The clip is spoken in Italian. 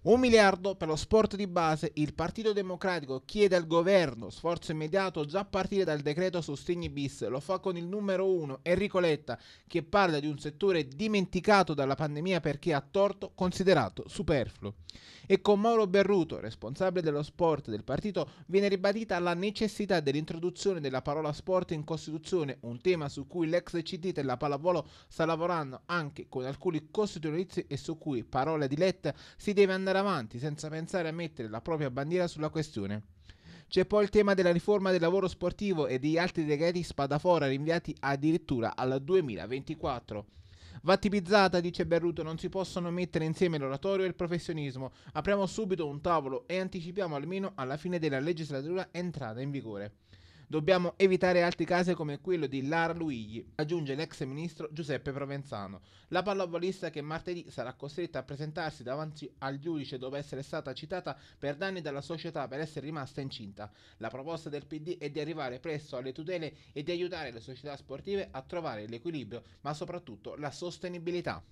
Un miliardo per lo sport di base, il Partito Democratico chiede al governo sforzo immediato già a partire dal decreto sostegni bis, lo fa con il numero uno Enrico Letta che parla di un settore dimenticato dalla pandemia perché a torto considerato superfluo. E con Mauro Berruto, responsabile dello sport del partito, viene ribadita la necessità dell'introduzione della parola sport in Costituzione, un tema su cui l'ex CD della pallavolo sta lavorando anche con alcuni costituzionalisti e su cui, parola di Letta, si deve andare andare avanti senza pensare a mettere la propria bandiera sulla questione. C'è poi il tema della riforma del lavoro sportivo e di altri decreti spadafora rinviati addirittura al 2024. Va tipizzata, dice Berruto, non si possono mettere insieme l'oratorio e il professionismo. Apriamo subito un tavolo e anticipiamo almeno alla fine della legislatura entrata in vigore. Dobbiamo evitare altri casi come quello di Lara Luigi, aggiunge l'ex ministro Giuseppe Provenzano. La pallavolista che martedì sarà costretta a presentarsi davanti al giudice dopo essere stata citata per danni dalla società per essere rimasta incinta. La proposta del PD è di arrivare presto alle tutele e di aiutare le società sportive a trovare l'equilibrio, ma soprattutto la sostenibilità.